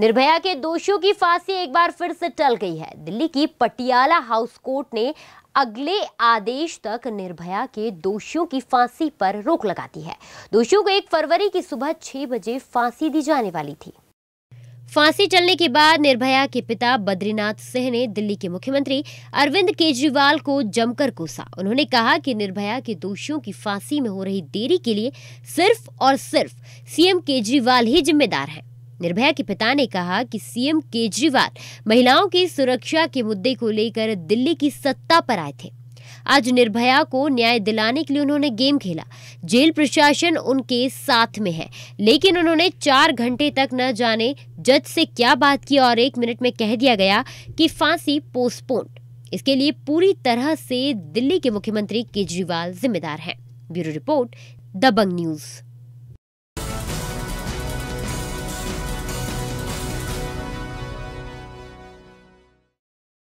निर्भया के दोषियों की फांसी एक बार फिर से टल गई है दिल्ली की पटियाला हाउस कोर्ट ने अगले आदेश तक निर्भया के दोषियों की फांसी पर रोक लगा दी है दोषियों को एक फरवरी की सुबह छह बजे फांसी दी जाने वाली थी फांसी चलने के बाद निर्भया के पिता बद्रीनाथ सिंह ने दिल्ली के मुख्यमंत्री अरविंद केजरीवाल को जमकर कोसा उन्होंने कहा कि निर्भया के दोषियों की फांसी में हो रही देरी के लिए सिर्फ और सिर्फ सीएम केजरीवाल ही जिम्मेदार हैं निर्भया के पिता ने कहा कि सीएम केजरीवाल महिलाओं की सुरक्षा के मुद्दे को लेकर दिल्ली की सत्ता पर आए थे आज निर्भया को न्याय दिलाने के लिए उन्होंने गेम खेला जेल प्रशासन उनके साथ में है लेकिन उन्होंने चार घंटे तक न जाने जज से क्या बात की और एक मिनट में कह दिया गया कि फांसी पोस्टपोन इसके लिए पूरी तरह से दिल्ली के मुख्यमंत्री केजरीवाल जिम्मेदार हैं ब्यूरो रिपोर्ट दबंग न्यूज़